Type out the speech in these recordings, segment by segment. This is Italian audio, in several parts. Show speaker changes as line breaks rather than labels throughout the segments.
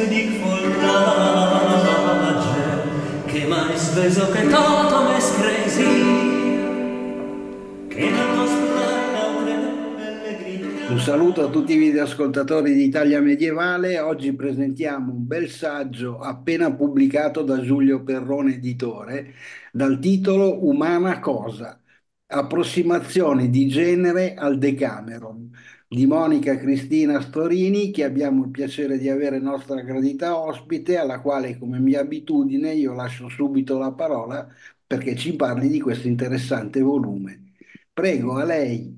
specchio di follage
che mai sveso che toto me scresi che non un saluto a tutti i videoascoltatori di Italia Medievale. Oggi presentiamo un bel saggio appena pubblicato da Giulio Perrone Editore dal titolo Umana Cosa, approssimazione di genere al Decameron, di Monica Cristina Storini, che abbiamo il piacere di avere nostra gradita ospite, alla quale, come mia abitudine, io lascio subito la parola perché ci parli di questo interessante volume. Prego, a lei.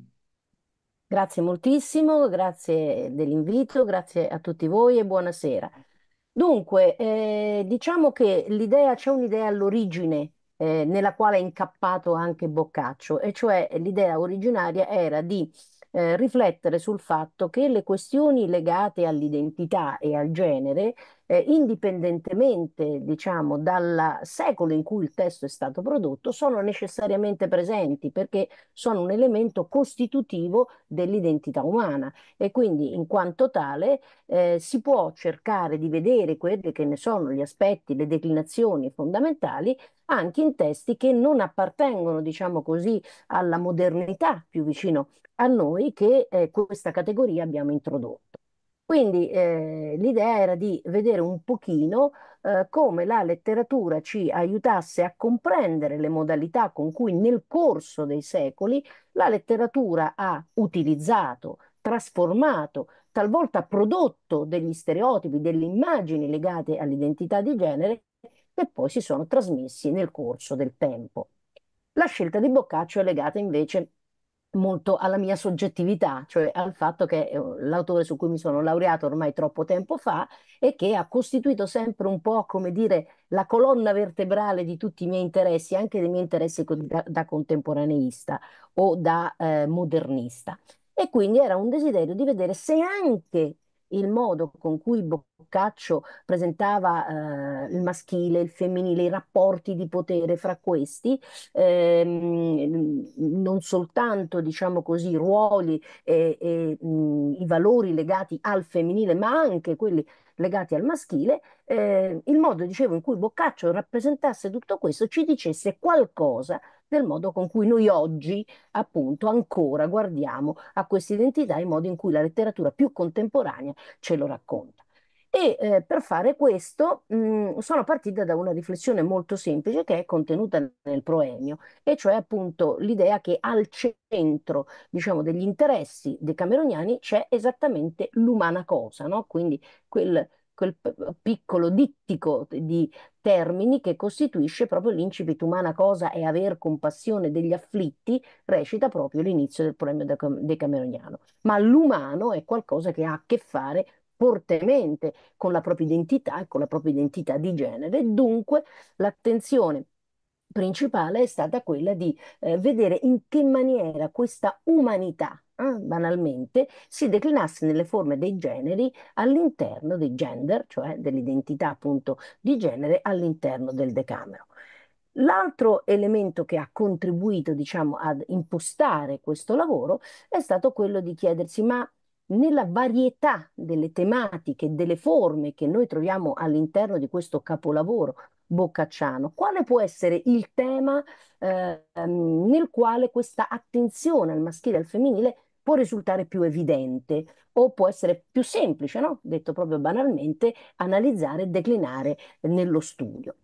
Grazie moltissimo, grazie dell'invito, grazie a tutti voi e buonasera. Dunque, eh, diciamo che l'idea, c'è un'idea all'origine eh, nella quale è incappato anche Boccaccio, e cioè l'idea originaria era di eh, riflettere sul fatto che le questioni legate all'identità e al genere eh, indipendentemente diciamo, dal secolo in cui il testo è stato prodotto, sono necessariamente presenti perché sono un elemento costitutivo dell'identità umana e quindi in quanto tale eh, si può cercare di vedere quelli che ne sono gli aspetti, le declinazioni fondamentali anche in testi che non appartengono, diciamo così, alla modernità più vicino a noi che eh, questa categoria abbiamo introdotto. Quindi eh, l'idea era di vedere un pochino eh, come la letteratura ci aiutasse a comprendere le modalità con cui nel corso dei secoli la letteratura ha utilizzato, trasformato, talvolta prodotto degli stereotipi, delle immagini legate all'identità di genere che poi si sono trasmessi nel corso del tempo. La scelta di Boccaccio è legata invece molto alla mia soggettività, cioè al fatto che eh, l'autore su cui mi sono laureato ormai troppo tempo fa e che ha costituito sempre un po', come dire, la colonna vertebrale di tutti i miei interessi, anche dei miei interessi da, da contemporaneista o da eh, modernista. E quindi era un desiderio di vedere se anche il modo con cui Boccaccio presentava eh, il maschile, il femminile, i rapporti di potere fra questi, ehm, non soltanto diciamo così, i ruoli e, e mh, i valori legati al femminile, ma anche quelli legati al maschile, eh, il modo, dicevo, in cui Boccaccio rappresentasse tutto questo ci dicesse qualcosa del modo con cui noi oggi appunto ancora guardiamo a questa identità il modo in cui la letteratura più contemporanea ce lo racconta. E eh, per fare questo mh, sono partita da una riflessione molto semplice che è contenuta nel proemio, e cioè appunto l'idea che al centro diciamo, degli interessi dei cameroniani c'è esattamente l'umana cosa, no? quindi quel quel piccolo dittico di termini che costituisce proprio l'incipit umana cosa è aver compassione degli afflitti, recita proprio l'inizio del problema decameroniano. Ma l'umano è qualcosa che ha a che fare fortemente con la propria identità e con la propria identità di genere, dunque l'attenzione principale è stata quella di eh, vedere in che maniera questa umanità banalmente, si declinasse nelle forme dei generi all'interno dei gender, cioè dell'identità appunto di genere all'interno del Decamero. L'altro elemento che ha contribuito, diciamo, ad impostare questo lavoro è stato quello di chiedersi ma nella varietà delle tematiche, delle forme che noi troviamo all'interno di questo capolavoro Boccacciano, quale può essere il tema eh, nel quale questa attenzione al maschile e al femminile può risultare più evidente o può essere più semplice, no? detto proprio banalmente, analizzare e declinare nello studio.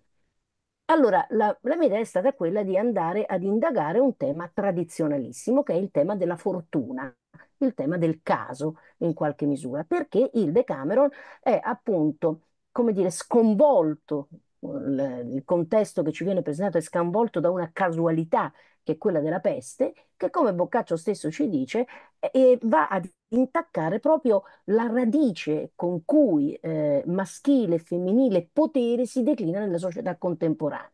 Allora, la, la, mia idea è stata quella di andare ad indagare un tema tradizionalissimo, che è il tema della fortuna, il tema del caso in qualche misura, perché il Decameron è appunto, come dire, sconvolto, il, eh, il contesto che ci viene presentato è sconvolto da una casualità che è quella della peste, che come Boccaccio stesso ci dice, e eh, eh, va ad intaccare proprio la radice con cui eh, maschile e femminile potere si declina nella società contemporanea.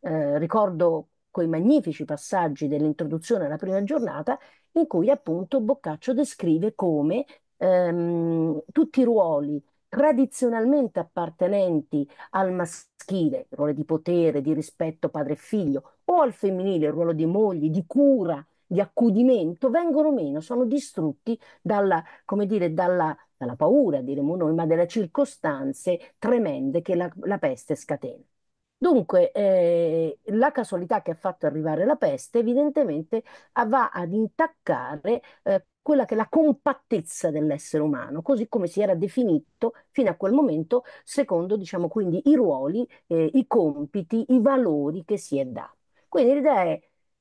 Eh, ricordo quei magnifici passaggi dell'introduzione alla prima giornata in cui appunto Boccaccio descrive come ehm, tutti i ruoli tradizionalmente appartenenti al maschile, ruolo di potere, di rispetto padre e figlio, o al femminile, il ruolo di moglie, di cura, di accudimento, vengono meno, sono distrutti dalla, come dire, dalla, dalla paura, diremmo noi, ma delle circostanze tremende che la, la peste scatena. Dunque, eh, la casualità che ha fatto arrivare la peste evidentemente va ad intaccare eh, quella che è la compattezza dell'essere umano, così come si era definito fino a quel momento, secondo diciamo, quindi, i ruoli, eh, i compiti, i valori che si è dato. Quindi l'idea è,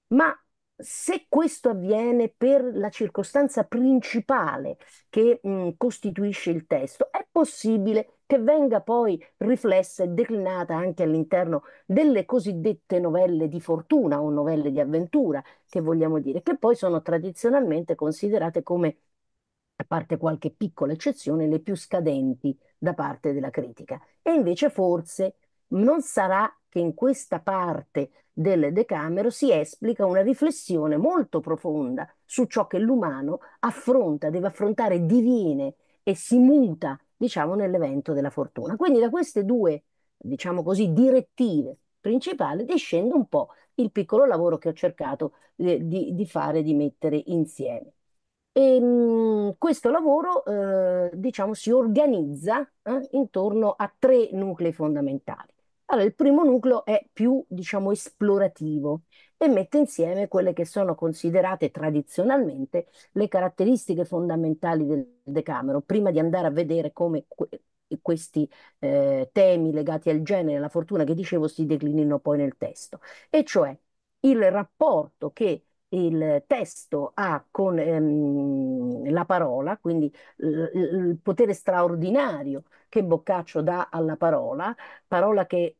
ma se questo avviene per la circostanza principale che mh, costituisce il testo, è possibile che venga poi riflessa e declinata anche all'interno delle cosiddette novelle di fortuna o novelle di avventura, che vogliamo dire, che poi sono tradizionalmente considerate come, a parte qualche piccola eccezione, le più scadenti da parte della critica. E invece forse non sarà che in questa parte del Decamero si esplica una riflessione molto profonda su ciò che l'umano affronta, deve affrontare, diviene e si muta diciamo, nell'evento della fortuna. Quindi da queste due, diciamo così, direttive principali discende un po' il piccolo lavoro che ho cercato eh, di, di, fare, di mettere insieme. E, ehm, questo lavoro, eh, diciamo, si organizza eh, intorno a tre nuclei fondamentali. Allora, il primo nucleo è più, diciamo, esplorativo e mette insieme quelle che sono considerate tradizionalmente le caratteristiche fondamentali del Decameron. prima di andare a vedere come que- questi eh, temi legati al genere e alla fortuna che dicevo si declinino poi nel testo, e cioè il rapporto che il testo ha con ehm, la parola, quindi l- l- il potere straordinario che Boccaccio dà alla parola, parola che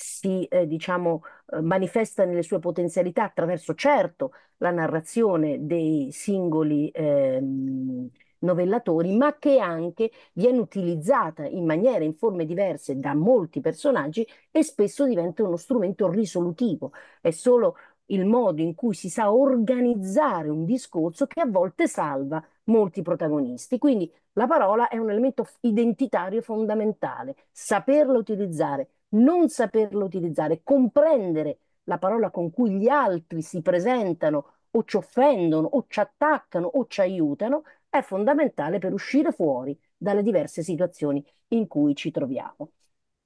si eh, diciamo, eh, manifesta nelle sue potenzialità attraverso certo la narrazione dei singoli ehm, novellatori, ma che anche viene utilizzata in maniera, in forme diverse da molti personaggi e spesso diventa uno strumento risolutivo. È solo il modo in cui si sa organizzare un discorso che a volte salva molti protagonisti. Quindi la parola è un elemento identitario fondamentale, saperla utilizzare, non saperlo utilizzare, comprendere la parola con cui gli altri si presentano o ci offendono o ci attaccano o ci aiutano è fondamentale per uscire fuori dalle diverse situazioni in cui ci troviamo.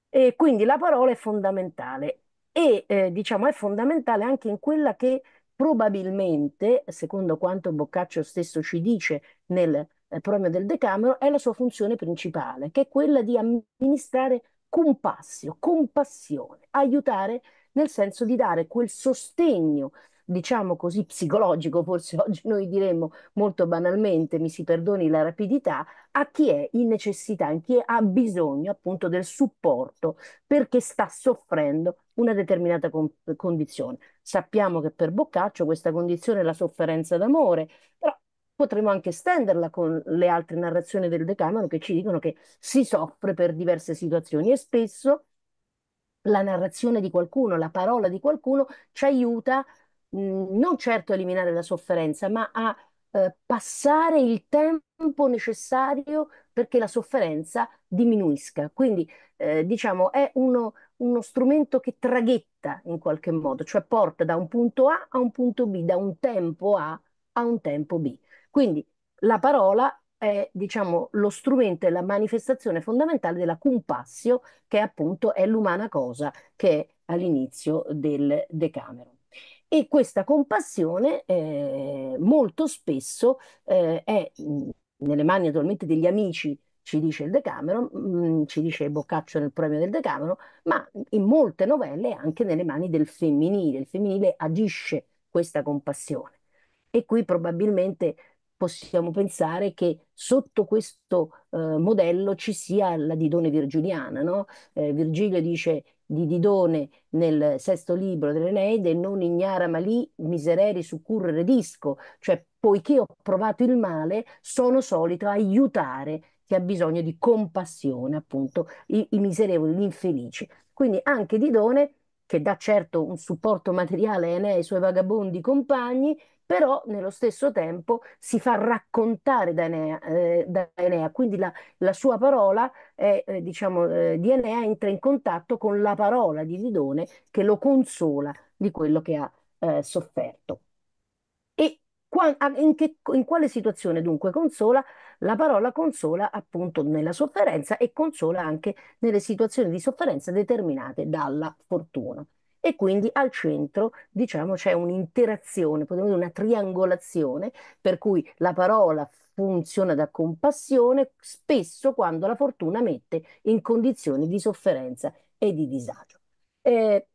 E quindi la parola è fondamentale e eh, diciamo è fondamentale anche in quella che probabilmente, secondo quanto Boccaccio stesso ci dice nel eh, Promio del Decamero, è la sua funzione principale, che è quella di amministrare compassio, compassione, aiutare nel senso di dare quel sostegno, diciamo così, psicologico, forse oggi noi diremmo molto banalmente, mi si perdoni la rapidità, a chi è in necessità, a chi ha bisogno appunto del supporto perché sta soffrendo una determinata condizione. Sappiamo che per Boccaccio questa condizione è la sofferenza d'amore, però potremmo anche estenderla con le altre narrazioni del Decameron che ci dicono che si soffre per diverse situazioni e spesso la narrazione di qualcuno, la parola di qualcuno ci aiuta mh, non certo a eliminare la sofferenza, ma a eh, passare il tempo necessario perché la sofferenza diminuisca. Quindi eh, diciamo è uno, uno strumento che traghetta in qualche modo, cioè porta da un punto A a un punto B, da un tempo A a un tempo B. Quindi la parola è diciamo, lo strumento e la manifestazione fondamentale della compassio, che appunto è l'umana cosa che è all'inizio del Decameron. E questa compassione eh, molto spesso eh, è mm, nelle mani naturalmente degli amici, ci dice il Decameron, mh, mm, ci dice Boccaccio nel premio del Decameron, ma in molte novelle anche nelle mani del femminile. Il femminile agisce questa compassione. E qui probabilmente possiamo pensare che sotto questo eh, modello ci sia la Didone virgiliana. No? Eh, Virgilio dice di Didone nel sesto libro dell'Eneide, non ignara ma lì misereri succurre disco, cioè poiché ho provato il male sono solito aiutare chi ha bisogno di compassione, appunto, i, i miserevoli, gli infelici. Quindi anche Didone che dà certo un supporto materiale a Enea e ai suoi vagabondi compagni, però nello stesso tempo si fa raccontare da Enea, eh, da Enea. quindi la, la, sua parola è, eh, diciamo, eh, di Enea entra in contatto con la parola di Didone che lo consola di quello che ha eh, sofferto. E qua, in, che, in quale situazione dunque consola? La parola consola appunto nella sofferenza e consola anche nelle situazioni di sofferenza determinate dalla fortuna e quindi al centro diciamo, c'è un'interazione, potremmo dire una triangolazione, per cui la parola funziona da compassione spesso quando la fortuna mette in condizioni di sofferenza e di disagio. Eh,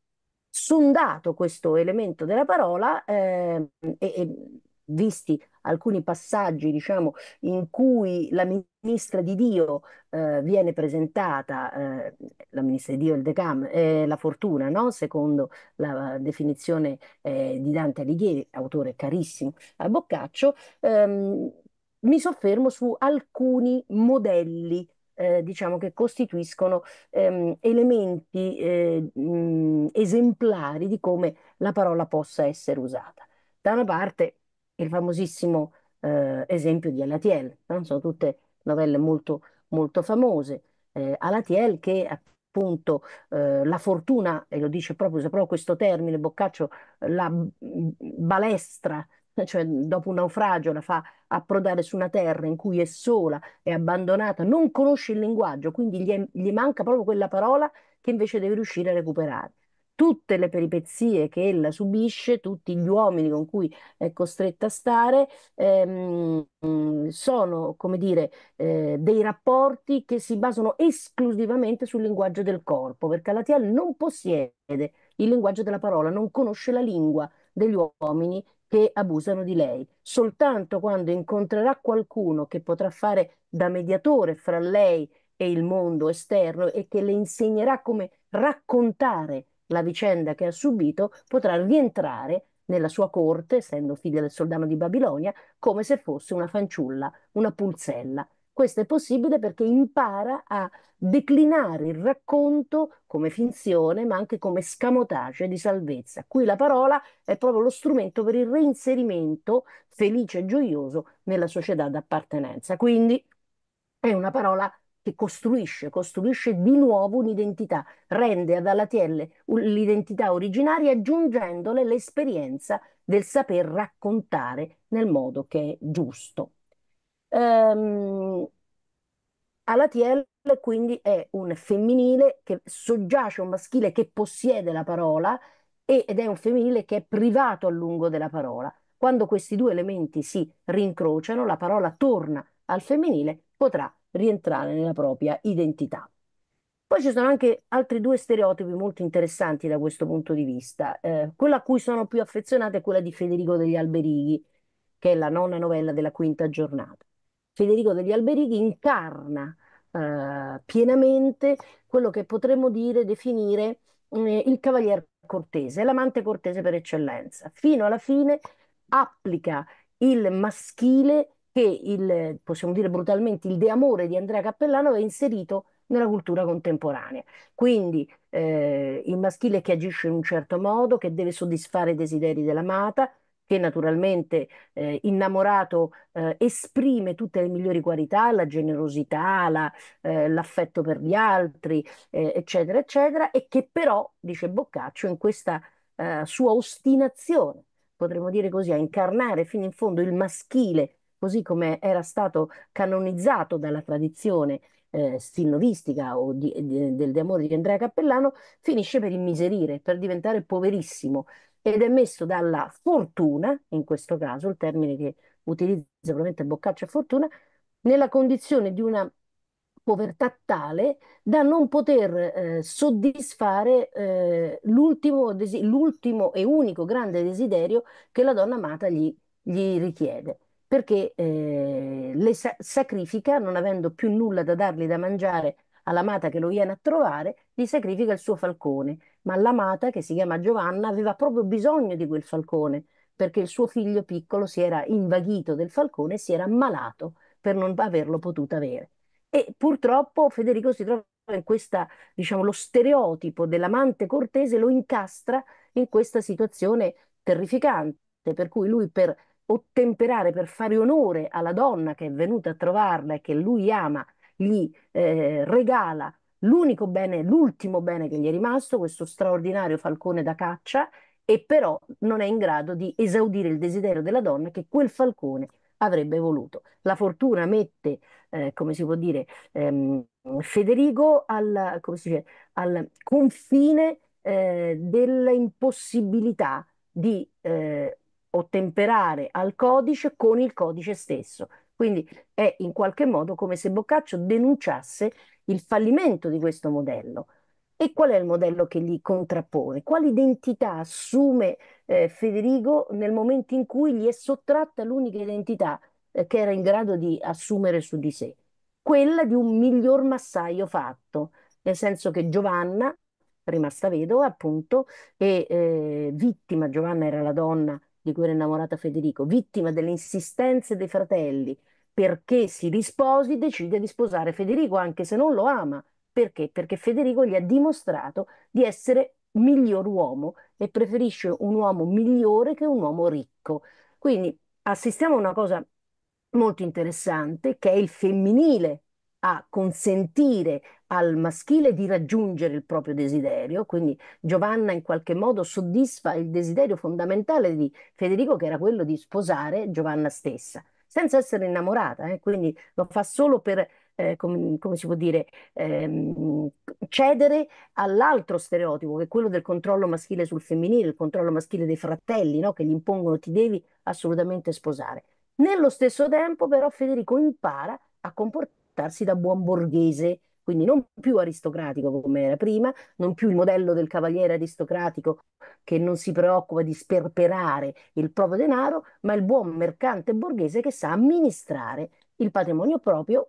sondato questo elemento della parola eh, e, e visti alcuni passaggi, diciamo, in cui la ministra di Dio eh, viene presentata, eh, la ministra di Dio è il Decam, eh, la fortuna, no? secondo la definizione eh, di Dante Alighieri, autore carissimo a Boccaccio, ehm, mi soffermo su alcuni modelli eh, diciamo che costituiscono ehm, elementi eh, mh, esemplari di come la parola possa essere usata. Da una parte il famosissimo eh, esempio di Alatiel, no? sono tutte novelle molto, molto famose. Eh, Alatiel che appunto eh, la fortuna, e lo dice proprio, usa proprio questo termine, Boccaccio, la balestra, cioè dopo un naufragio la fa approdare su una terra in cui è sola, è abbandonata, non conosce il linguaggio, quindi gli, è, gli manca proprio quella parola che invece deve riuscire a recuperare tutte le peripezie che ella subisce, tutti gli uomini con cui è costretta a stare, ehm, sono, come dire, eh, dei rapporti che si basano esclusivamente sul linguaggio del corpo, perché Alatiel non possiede il linguaggio della parola, non conosce la lingua degli uomini che abusano di lei. Soltanto quando incontrerà qualcuno che potrà fare da mediatore fra lei e il mondo esterno e che le insegnerà come raccontare la vicenda che ha subito, potrà rientrare nella sua corte, essendo figlia del soldano di Babilonia, come se fosse una fanciulla, una pulzella. Questo è possibile perché impara a declinare il racconto come finzione, ma anche come scamotage di salvezza. Qui la parola è proprio lo strumento per il reinserimento felice e gioioso nella società d'appartenenza. Quindi è una parola che costruisce, costruisce di nuovo un'identità, rende ad Alatielle l'identità originaria aggiungendole l'esperienza del saper raccontare nel modo che è giusto. Um, Alatielle quindi è un femminile che soggiace un maschile che possiede la parola ed è un femminile che è privato a lungo della parola. Quando questi due elementi si rincrociano, la parola torna al femminile, potrà rientrare nella propria identità. Poi ci sono anche altri due stereotipi molto interessanti da questo punto di vista. Eh, quella a cui sono più affezionata è quella di Federico degli Alberighi, che è la nona novella della quinta giornata. Federico degli Alberighi incarna eh, pienamente quello che potremmo dire, definire eh, il cavalier cortese, l'amante cortese per eccellenza. Fino alla fine applica il maschile che il, possiamo dire brutalmente, il deamore di Andrea Cappellano è inserito nella cultura contemporanea. Quindi eh, il maschile che agisce in un certo modo, che deve soddisfare i desideri dell'amata, che naturalmente eh, innamorato eh, esprime tutte le migliori qualità, la generosità, la, eh, l'affetto per gli altri, eh, eccetera, eccetera, e che però, dice Boccaccio, in questa eh, sua ostinazione, potremmo dire così, a incarnare fino in fondo il maschile così come era stato canonizzato dalla tradizione eh, stilnovistica o di, di, del De Amore di Andrea Cappellano, finisce per immiserire, per diventare poverissimo ed è messo dalla fortuna, in questo caso il termine che utilizza probabilmente Boccaccio è fortuna, nella condizione di una povertà tale da non poter eh, soddisfare eh, l'ultimo, desi- l'ultimo e unico grande desiderio che la donna amata gli, gli richiede perché eh, le sa- sacrifica, non avendo più nulla da dargli da mangiare all'amata che lo viene a trovare, gli sacrifica il suo falcone. Ma l'amata, che si chiama Giovanna, aveva proprio bisogno di quel falcone, perché il suo figlio piccolo si era invaghito del falcone e si era ammalato per non averlo potuto avere. E purtroppo Federico si trova in questa, diciamo, lo stereotipo dell'amante cortese lo incastra in questa situazione terrificante, per cui lui per ottemperare per fare onore alla donna che è venuta a trovarla e che lui ama, gli eh, regala l'unico bene, l'ultimo bene che gli è rimasto, questo straordinario falcone da caccia, e però non è in grado di esaudire il desiderio della donna che quel falcone avrebbe voluto. La fortuna mette, eh, come si può dire, ehm, Federico al, dice, al confine eh, dell'impossibilità di eh, ottemperare al codice con il codice stesso. Quindi è in qualche modo come se Boccaccio denunciasse il fallimento di questo modello. E qual è il modello che gli contrappone? Quale identità assume eh, Federico nel momento in cui gli è sottratta l'unica identità eh, che era in grado di assumere su di sé? Quella di un miglior massaio fatto, nel senso che Giovanna, rimasta vedova appunto, e eh, vittima, Giovanna era la donna di cui era innamorata Federico, vittima delle insistenze dei fratelli perché si risposi, decide di sposare Federico anche se non lo ama. Perché? Perché Federico gli ha dimostrato di essere miglior uomo e preferisce un uomo migliore che un uomo ricco. Quindi assistiamo a una cosa molto interessante che è il femminile a consentire al maschile di raggiungere il proprio desiderio, quindi Giovanna in qualche modo soddisfa il desiderio fondamentale di Federico che era quello di sposare Giovanna stessa, senza essere innamorata, eh? quindi lo fa solo per eh, com come si può dire, ehm, cedere all'altro stereotipo, che è quello del controllo maschile sul femminile, il controllo maschile dei fratelli, no? che gli impongono ti devi assolutamente sposare. Nello stesso tempo, però, Federico impara a comportarsi comportarsi da buon borghese, quindi non più aristocratico come era prima, non più il modello del cavaliere aristocratico che non si preoccupa di sperperare il proprio denaro, ma il buon mercante borghese che sa amministrare il patrimonio proprio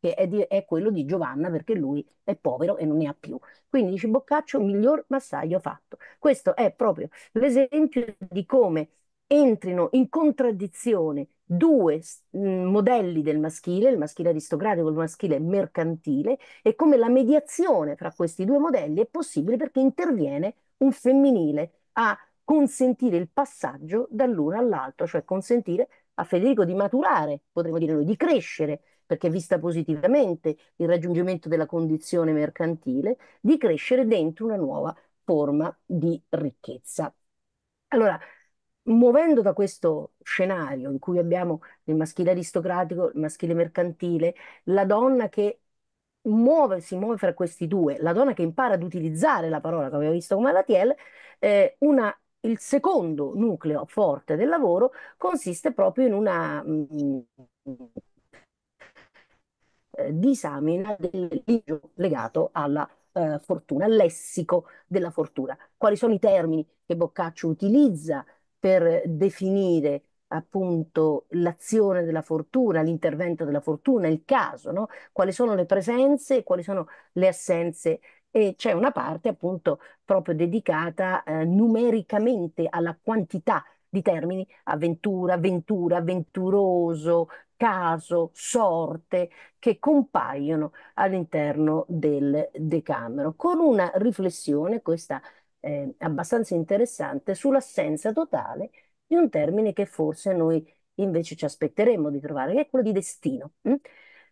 che è, di, è, quello di Giovanna perché lui è povero e non ne ha più. Quindi dice Boccaccio, miglior massaggio fatto. Questo è proprio l'esempio di come entrino in contraddizione due modelli del maschile, il maschile aristocratico e il maschile mercantile, e come la mediazione fra questi due modelli è possibile perché interviene un femminile a consentire il passaggio dall'uno all'altro, cioè consentire a Federico di maturare, potremmo dire noi, di crescere, perché vista positivamente il raggiungimento della condizione mercantile, di crescere dentro una nuova forma di ricchezza. Allora, muovendo da questo scenario in cui abbiamo il maschile aristocratico, il maschile mercantile, la donna che muove, si muove fra questi due, la donna che impara ad utilizzare la parola che abbiamo visto come Latiel, eh, una, il secondo nucleo forte del lavoro consiste proprio in una mh, mm, eh, disamina del libro legato alla eh, fortuna, al lessico della fortuna. Quali sono i termini che Boccaccio utilizza per definire appunto l'azione della fortuna, l'intervento della fortuna, il caso, no? quali sono le presenze, quali sono le assenze e c'è una parte appunto proprio dedicata eh, numericamente alla quantità di termini avventura, avventura, avventuroso, caso, sorte che compaiono all'interno del Decamero con una riflessione questa eh, abbastanza interessante sull'assenza totale di un termine che forse noi invece ci aspetteremmo di trovare, che è quello di destino. Hm?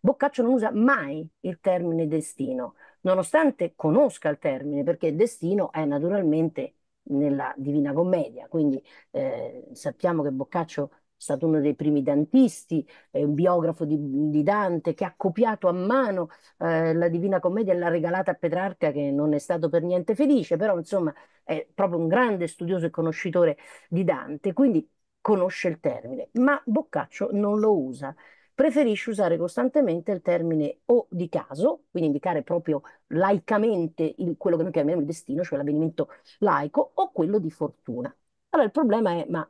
Boccaccio non usa mai il termine destino, nonostante conosca il termine, perché destino è naturalmente nella Divina Commedia, quindi eh, sappiamo che Boccaccio stato uno dei primi dantisti, è un biografo di, di Dante che ha copiato a mano eh, la Divina Commedia e l'ha regalata a Petrarca che non è stato per niente felice, però insomma è proprio un grande studioso e conoscitore di Dante, quindi conosce il termine, ma Boccaccio non lo usa. Preferisce usare costantemente il termine o di caso, quindi indicare proprio laicamente quello che noi chiamiamo il destino, cioè l'avvenimento laico, o quello di fortuna. Allora il problema è, ma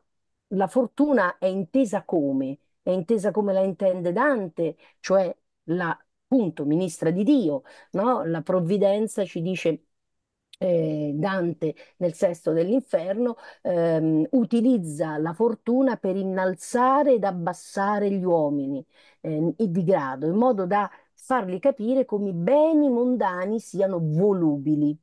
la fortuna è intesa come? È intesa come la intende Dante, cioè la appunto ministra di Dio, no? La provvidenza ci dice eh, Dante nel sesto dell'inferno ehm, utilizza la fortuna per innalzare ed abbassare gli uomini eh, di grado, in modo da farli capire come i beni mondani siano volubili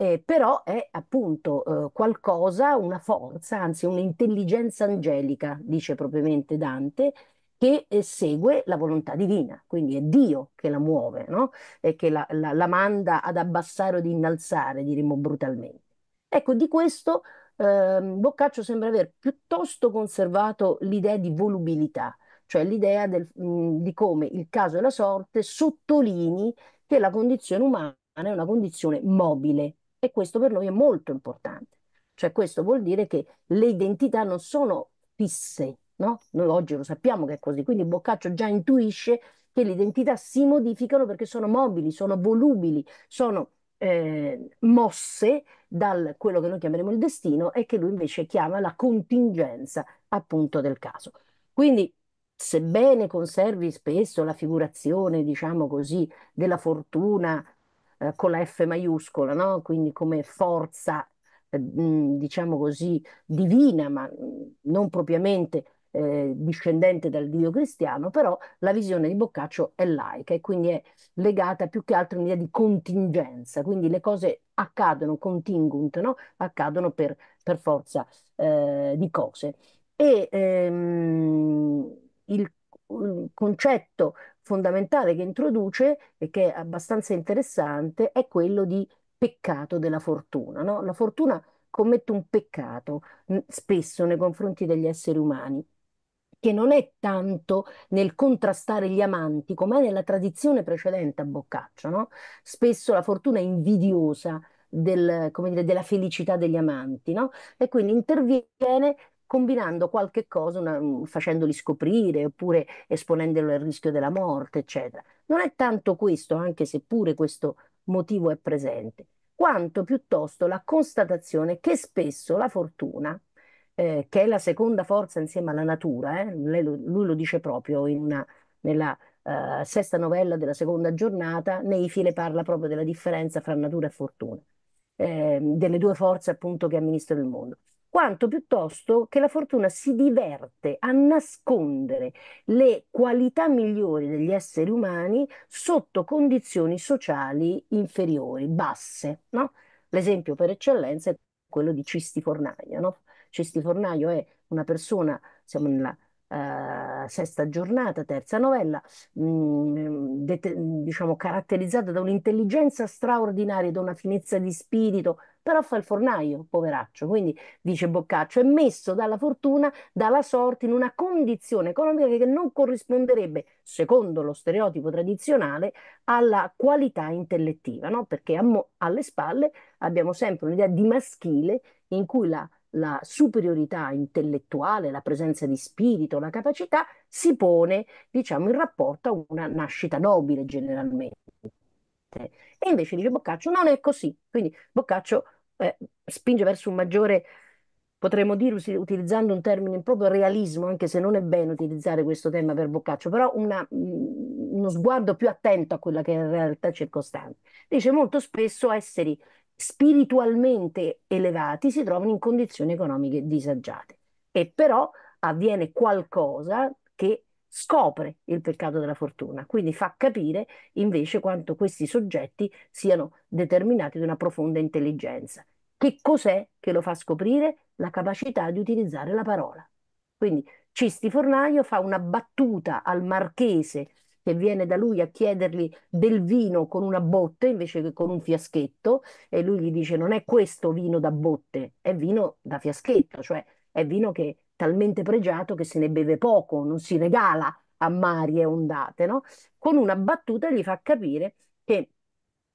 eh, però è appunto eh, qualcosa, una forza, anzi un'intelligenza angelica, dice propriamente Dante, che eh, segue la volontà divina, quindi è Dio che la muove, no? E che la, la, la manda ad abbassare o ad innalzare, diremmo brutalmente. Ecco, di questo ehm, Boccaccio sembra aver piuttosto conservato l'idea di volubilità, cioè l'idea mm, di come il caso e la sorte sottolini che la condizione umana è una condizione mobile, e questo per noi è molto importante. Cioè questo vuol dire che le identità non sono fisse, no? Noi oggi lo sappiamo che è così, quindi Boccaccio già intuisce che le identità si modificano perché sono mobili, sono volubili, sono eh, mosse da quello che noi chiameremo il destino e che lui invece chiama la contingenza appunto del caso. Quindi sebbene conservi spesso la figurazione, diciamo così, della fortuna eh, con la F maiuscola, no? quindi come forza, eh, diciamo così, divina, ma non propriamente eh, discendente dal Dio cristiano, però la visione di Boccaccio è laica e quindi è legata più che altro a un'idea di contingenza, quindi le cose accadono, contingunt, no? accadono per, per forza eh, di cose. E ehm, il, il concetto fondamentale che introduce e che è abbastanza interessante è quello di peccato della fortuna. No? La fortuna commette un peccato mm, spesso nei confronti degli esseri umani che non è tanto nel contrastare gli amanti, come è nella tradizione precedente a Boccaccio, no? Spesso la fortuna è invidiosa del, dire, della felicità degli amanti, no? E quindi interviene combinando qualche cosa, una, mm, facendoli scoprire oppure esponendolo al rischio della morte, eccetera. Non è tanto questo, anche se pure questo motivo è presente, quanto piuttosto la constatazione che spesso la fortuna, eh, che è la seconda forza insieme alla natura, eh, lo, lui lo dice proprio una, nella eh, sesta novella della seconda giornata, nei file parla proprio della differenza fra natura e fortuna, ehm, delle due forze appunto che amministrano il mondo quanto piuttosto che la fortuna si diverte a nascondere le qualità migliori degli esseri umani sotto condizioni sociali inferiori, basse. No? L'esempio per eccellenza è quello di Cisti Fornaio. No? Cisti Fornaio è una persona, siamo nella Uh, sesta giornata, terza novella, mh, mm, diciamo caratterizzata da un'intelligenza straordinaria, da una finezza di spirito, però fa il fornaio, poveraccio. Quindi, dice Boccaccio, è messo dalla fortuna, dalla sorte, in una condizione economica che non corrisponderebbe, secondo lo stereotipo tradizionale, alla qualità intellettiva, no? perché alle spalle abbiamo sempre un'idea di maschile in cui la la superiorità intellettuale, la presenza di spirito, la capacità si pone, diciamo, in rapporto a una nascita nobile generalmente, e invece dice Boccaccio non è così. Quindi Boccaccio eh, spinge verso un maggiore, potremmo dire, utilizzando un termine proprio realismo, anche se non è bene utilizzare questo tema per Boccaccio, però una, mm, uno sguardo più attento a quella che è la realtà circostante. Dice molto spesso esseri spiritualmente elevati si trovano in condizioni economiche disagiate e però avviene qualcosa che scopre il peccato della fortuna, quindi fa capire invece quanto questi soggetti siano determinati da una profonda intelligenza. Che cos'è che lo fa scoprire? La capacità di utilizzare la parola. Quindi Cisti Fornaio fa una battuta al marchese che viene da lui a chiedergli del vino con una botte invece che con un fiaschetto e lui gli dice non è questo vino da botte, è vino da fiaschetto, cioè è vino che talmente pregiato che se ne beve poco, non si regala a mari e ondate, no? Con una battuta gli fa capire che,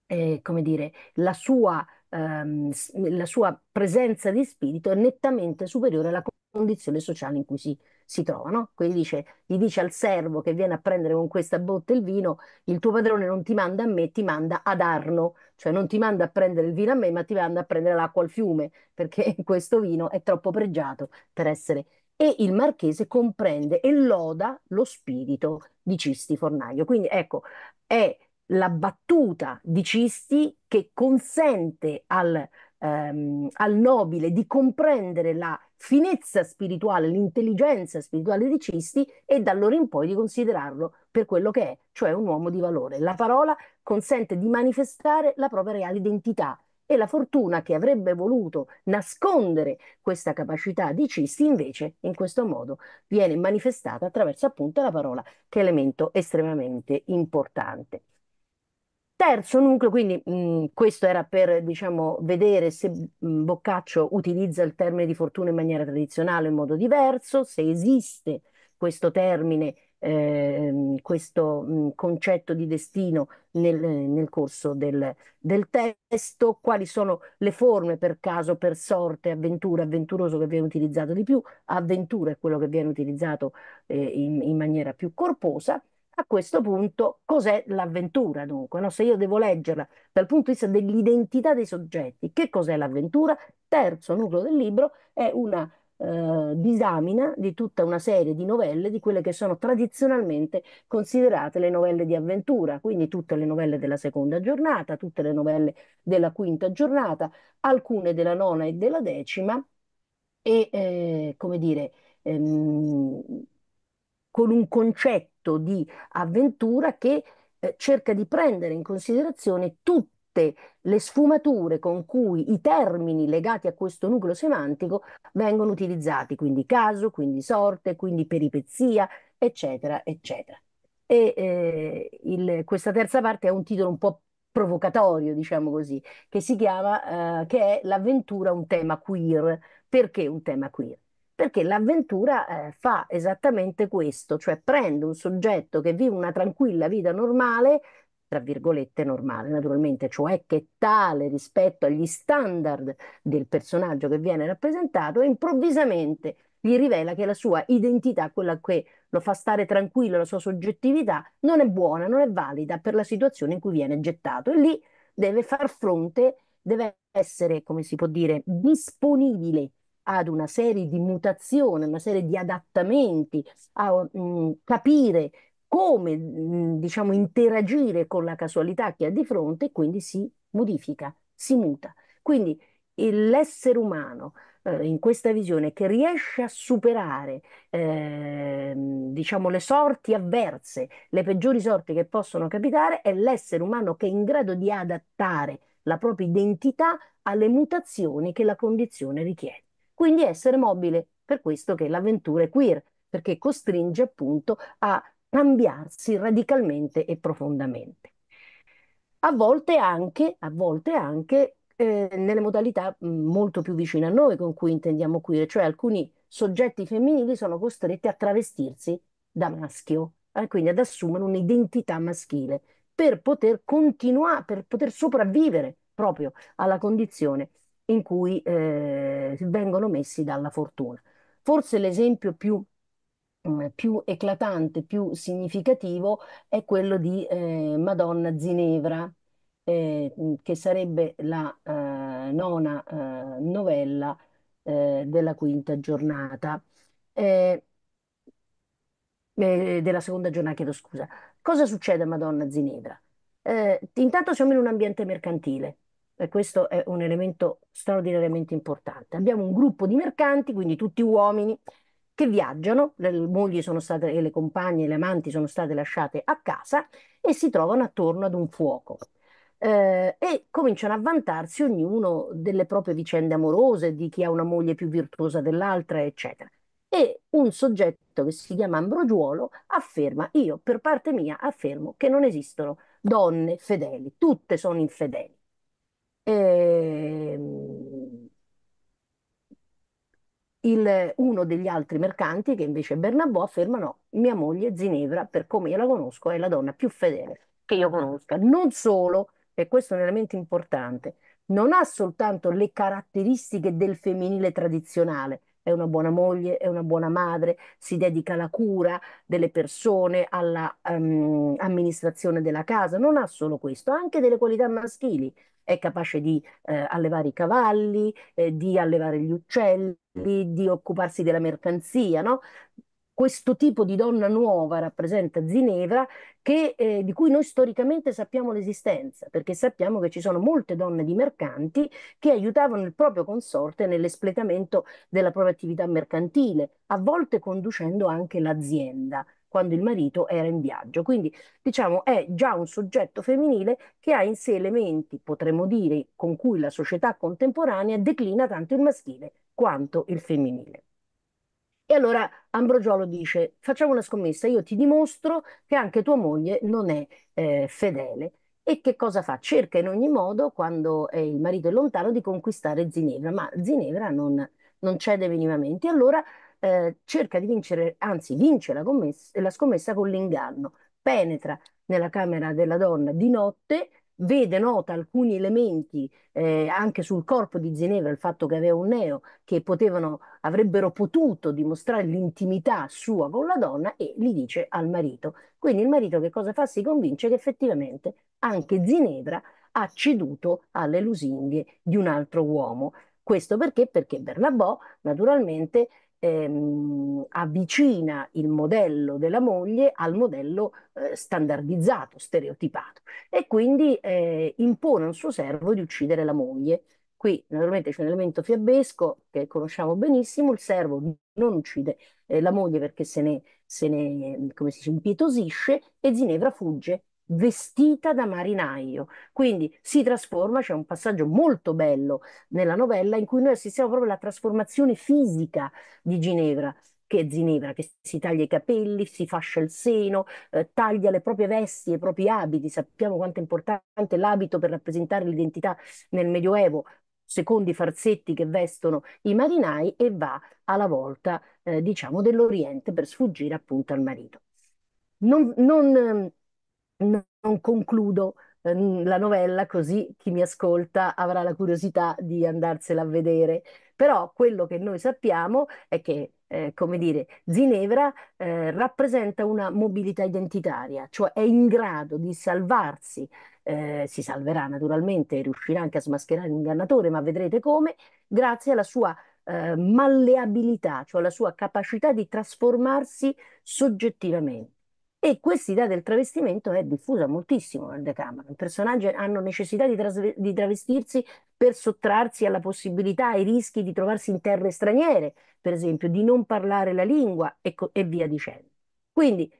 eh, come dire, la sua, ehm, la sua presenza di spirito è nettamente superiore alla condizione sociale in cui si si trovano. Quindi dice, gli dice al servo che viene a prendere con questa botte il vino, il tuo padrone non ti manda a me, ti manda ad Arno, cioè non ti manda a prendere il vino a me, ma ti manda a prendere l'acqua al fiume, perché questo vino è troppo pregiato per essere... E il marchese comprende e loda lo spirito di Cisti Fornaio. Quindi ecco, è la battuta di Cisti che consente al, ehm, al nobile di comprendere la finezza spirituale, l'intelligenza spirituale di Cisti e da allora in poi di considerarlo per quello che è, cioè un uomo di valore. La parola consente di manifestare la propria reale identità e la fortuna che avrebbe voluto nascondere questa capacità di Cisti invece in questo modo viene manifestata attraverso appunto la parola che è elemento estremamente importante. Terzo nucleo, quindi mh, mhmm, questo era per diciamo, vedere se mhmm, Boccaccio utilizza il termine di fortuna in maniera tradizionale o in modo diverso, se esiste questo termine eh, questo mh, mhmm, concetto di destino nel, nel corso del, del, testo, quali sono le forme per caso, per sorte, avventura, avventuroso che viene utilizzato di più, avventura è quello che viene utilizzato eh, in, in, maniera più corposa a questo punto, cos'è l'avventura dunque? No? Se io devo leggerla dal punto di vista dell'identità dei soggetti, che cos'è l'avventura? Terzo nucleo del libro è una eh, disamina di tutta una serie di novelle, di quelle che sono tradizionalmente considerate le novelle di avventura, quindi tutte le novelle della seconda giornata, tutte le novelle della quinta giornata, alcune della nona e della decima, e eh, come dire, ehm, con un concetto racconto di avventura che eh, cerca di prendere in considerazione tutte le sfumature con cui i termini legati a questo nucleo semantico vengono utilizzati, quindi caso, quindi sorte, quindi peripezia, eccetera, eccetera. E eh, il, questa terza parte ha un titolo un po' provocatorio, diciamo così, che si chiama, eh, che è l'avventura un tema queer. Perché un tema queer? perché l'avventura eh, fa esattamente questo, cioè prende un soggetto che vive una tranquilla vita normale, tra virgolette normale naturalmente, cioè che è tale rispetto agli standard del personaggio che viene rappresentato e improvvisamente gli rivela che la sua identità, quella che lo fa stare tranquillo, la sua soggettività, non è buona, non è valida per la situazione in cui viene gettato e lì deve far fronte, deve essere, come si può dire, disponibile ad una serie di mutazioni, una serie di adattamenti, a mh, mm, capire come mh, mm, diciamo, interagire con la casualità che ha di fronte e quindi si modifica, si muta. Quindi l'essere umano eh, in questa visione che riesce a superare eh, diciamo, le sorti avverse, le peggiori sorti che possono capitare, è l'essere umano che è in grado di adattare la propria identità alle mutazioni che la condizione richiede quindi essere mobile. Per questo che l'avventura è queer, perché costringe appunto a cambiarsi radicalmente e profondamente. A volte anche, a volte anche eh, nelle modalità mm, molto più vicine a noi con cui intendiamo queer, cioè alcuni soggetti femminili sono costretti a travestirsi da maschio, eh, quindi ad assumere un'identità maschile per poter continuare, per poter sopravvivere proprio alla condizione in cui eh, vengono messi dalla fortuna. Forse l'esempio più, mh, mm, più eclatante, più significativo è quello di eh, Madonna Ginevra, eh, mm, che sarebbe la eh, nona eh, novella eh, della quinta giornata. della seconda giornata, chiedo scusa. Cosa succede a Madonna Ginevra? intanto siamo in un ambiente mercantile, e questo è un elemento straordinariamente importante. Abbiamo un gruppo di mercanti, quindi tutti uomini, che viaggiano, le mogli sono state, e le compagne, le amanti sono state lasciate a casa e si trovano attorno ad un fuoco. Eh, e cominciano a vantarsi ognuno delle proprie vicende amorose, di chi ha una moglie più virtuosa dell'altra, eccetera. E un soggetto che si chiama Ambrogiuolo afferma, io per parte mia affermo che non esistono donne fedeli, tutte sono infedeli. Ehm, il- uno degli altri mercanti, che invece è Bernabò, afferma no, mia moglie Ginevra, per come io la conosco, è la donna più fedele che io conosca. Non solo, e questo è un elemento importante, non ha soltanto le caratteristiche del femminile tradizionale, è una buona moglie, è una buona madre, si dedica alla cura delle persone, all'amministrazione ehm, um, della casa, non ha solo questo, ha anche delle qualità maschili, è capace di eh, allevare i cavalli, eh, di allevare gli uccelli, di occuparsi della mercanzia, no? questo tipo di donna nuova rappresenta Ginevra, che, eh, di cui noi storicamente sappiamo l'esistenza, perché sappiamo che ci sono molte donne di mercanti che aiutavano il proprio consorte nell'espletamento della propria attività mercantile, a volte conducendo anche l'azienda quando il marito era in viaggio. Quindi diciamo è già un soggetto femminile che ha in sé elementi, potremmo dire, con cui la società contemporanea declina tanto il maschile quanto il femminile. E allora Ambrogiolo dice: Facciamo una scommessa, io ti dimostro che anche tua moglie non è eh, fedele. E che cosa fa? Cerca in ogni modo, quando eh, il marito è lontano, di conquistare Ginevra, ma Ginevra non, non cede minimamente. Allora eh, cerca di vincere, anzi, vince la, la scommessa con l'inganno. Penetra nella camera della donna di notte, vede, nota alcuni elementi eh, anche sul corpo di Ginevra, il fatto che aveva un neo, che potevano, avrebbero potuto dimostrare l'intimità sua con la donna e li dice al marito. Quindi il marito che cosa fa? Si convince che effettivamente anche Ginevra ha ceduto alle lusinghe di un altro uomo. Questo perché? Perché Bernabò naturalmente ehm, avvicina il modello della moglie al modello eh, standardizzato, stereotipato e quindi eh, impone al suo servo di uccidere la moglie. Qui naturalmente c'è un elemento fiabesco che conosciamo benissimo, il servo non uccide eh, la moglie perché se ne, se ne come si dice, impietosisce e Ginevra fugge vestita da marinaio. Quindi si trasforma, c'è un passaggio molto bello nella novella in cui noi assistiamo proprio alla trasformazione fisica di Ginevra, che è Ginevra, che si taglia i capelli, si fascia il seno, eh, taglia le proprie vesti, i propri abiti. Sappiamo quanto è importante l'abito per rappresentare l'identità nel Medioevo, secondo i farsetti che vestono i marinai e va alla volta, eh, diciamo, dell'Oriente per sfuggire appunto al marito. Non, non ehm, non concludo ehm, la novella così chi mi ascolta avrà la curiosità di andarsela a vedere. Però quello che noi sappiamo è che, eh, come dire, Ginevra eh, rappresenta una mobilità identitaria, cioè è in grado di salvarsi, eh, si salverà naturalmente, riuscirà anche a smascherare l'ingannatore, ma vedrete come, grazie alla sua eh, malleabilità, cioè alla sua capacità di trasformarsi soggettivamente. E questa idea del travestimento è diffusa moltissimo nel Decameron. I personaggi hanno necessità di, trasve- di, travestirsi per sottrarsi alla possibilità, ai rischi di trovarsi in terre straniere, per esempio, di non parlare la lingua e, co- e via dicendo. Quindi,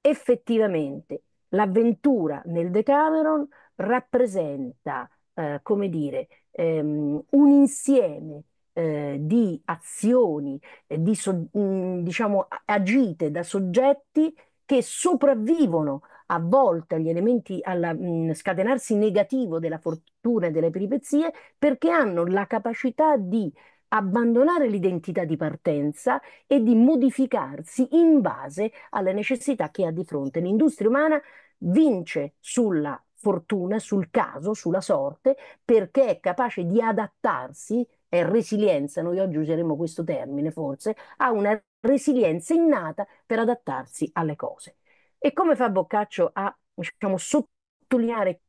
effettivamente, l'avventura nel Decameron rappresenta, eh, come dire, ehm, un insieme eh, di azioni, eh, di so- mh, mm, diciamo, agite da soggetti che sopravvivono a volte agli elementi, alla mh, mm, scatenarsi negativo della fortuna e delle peripezie, perché hanno la capacità di abbandonare l'identità di partenza e di modificarsi in base alle necessità che ha di fronte. L'industria umana vince sulla fortuna, sul caso, sulla sorte, perché è capace di adattarsi è resilienza, noi oggi useremo questo termine forse, ha una resilienza innata per adattarsi alle cose. E come fa Boccaccio a diciamo, sottolineare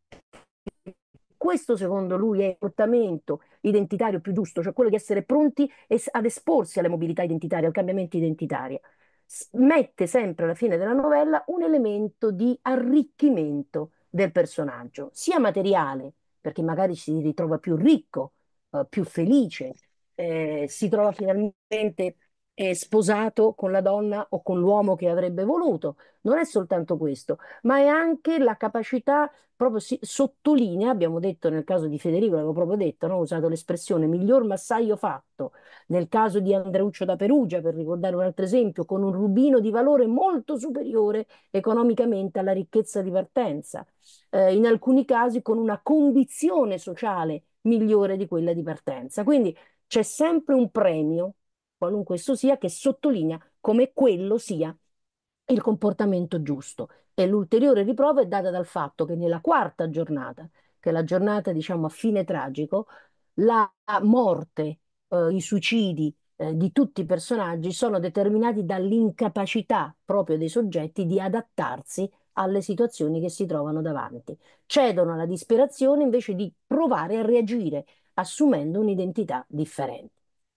questo secondo lui è il portamento identitario più giusto, cioè quello di essere pronti es- ad esporsi alle mobilità identitarie, al cambiamento identitario. S- mette sempre alla fine della novella un elemento di arricchimento del personaggio, sia materiale, perché magari si ritrova più ricco eh, più felice, eh, si trova finalmente eh, sposato con la donna o con l'uomo che avrebbe voluto. Non è soltanto questo, ma è anche la capacità, proprio si sottolinea, abbiamo detto nel caso di Federico, l'avevo proprio detto, no? ho usato l'espressione miglior massaio fatto, nel caso di Andreuccio da Perugia, per ricordare un altro esempio, con un rubino di valore molto superiore economicamente alla ricchezza di partenza, eh, in alcuni casi con una condizione sociale migliore di quella di partenza. Quindi c'è sempre un premio, qualunque esso sia, che sottolinea come quello sia il comportamento giusto. E l'ulteriore riprova è data dal fatto che nella quarta giornata, che è la giornata diciamo a fine tragico, la morte, eh, i suicidi eh, di tutti i personaggi sono determinati dall'incapacità proprio dei soggetti di adattarsi alle situazioni che si trovano davanti. Cedono alla disperazione invece di provare a reagire assumendo un'identità differente.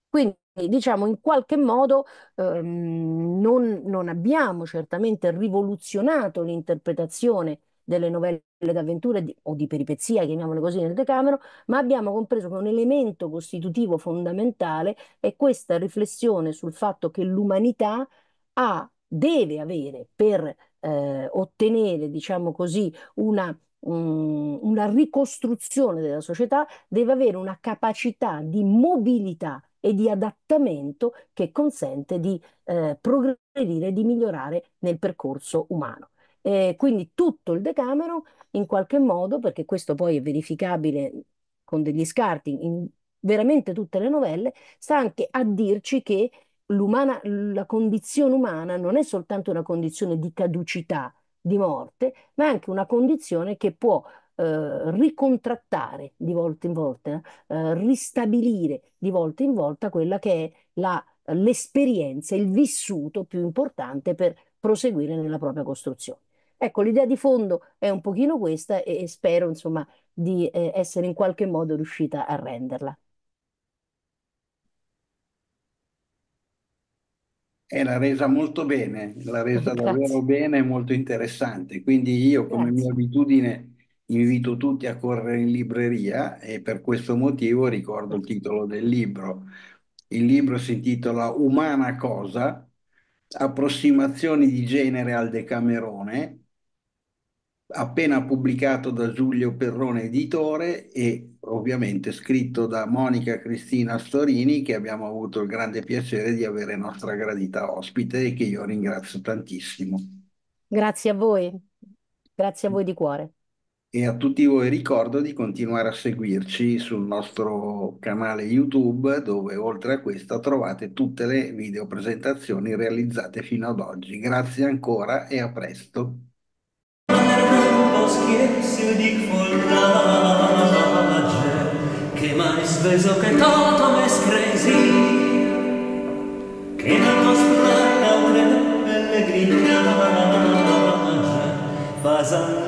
Quindi diciamo in qualche modo ehm, non, non abbiamo certamente rivoluzionato l'interpretazione delle novelle d'avventura o di peripezia, chiamiamole così, nel Decamero, ma abbiamo compreso che un elemento costitutivo fondamentale è questa riflessione sul fatto che l'umanità ha, deve avere per eh, ottenere, diciamo così, una, um, una ricostruzione della società, deve avere una capacità di mobilità e di adattamento che consente di eh, progredire, di migliorare nel percorso umano. Eh, quindi tutto il Decameron, in qualche modo, perché questo poi è verificabile con degli scarti in veramente tutte le novelle, sta anche a dirci che la condizione umana non è soltanto una condizione di caducità, di morte, ma è anche una condizione che può eh, ricontrattare di volta in volta, eh, ristabilire di volta in volta quella che è l'esperienza, il vissuto più importante per proseguire nella propria costruzione. Ecco, l'idea di fondo è un pochino questa e, e spero, insomma, di eh, essere in qualche modo riuscita a renderla.
E l'ha resa molto bene, l'ha resa Grazie. davvero bene e molto interessante. Quindi io, come Grazie. mia abitudine, invito tutti a correre in libreria e per questo motivo ricordo il titolo del libro. Il libro si intitola Umana Cosa, approssimazioni di genere al Decamerone, appena pubblicato da Giulio Perrone Editore e ovviamente scritto da Monica Cristina Storini che abbiamo avuto il grande piacere di avere nostra gradita ospite e che io ringrazio tantissimo.
Grazie a voi, grazie a voi di cuore.
E a tutti voi ricordo di continuare a seguirci sul nostro canale YouTube dove oltre a questa trovate tutte le video presentazioni realizzate fino ad oggi. Grazie ancora e a presto. chiere seudi col dalla che mai sverso che tanto me
scresi che la nostra più paura nel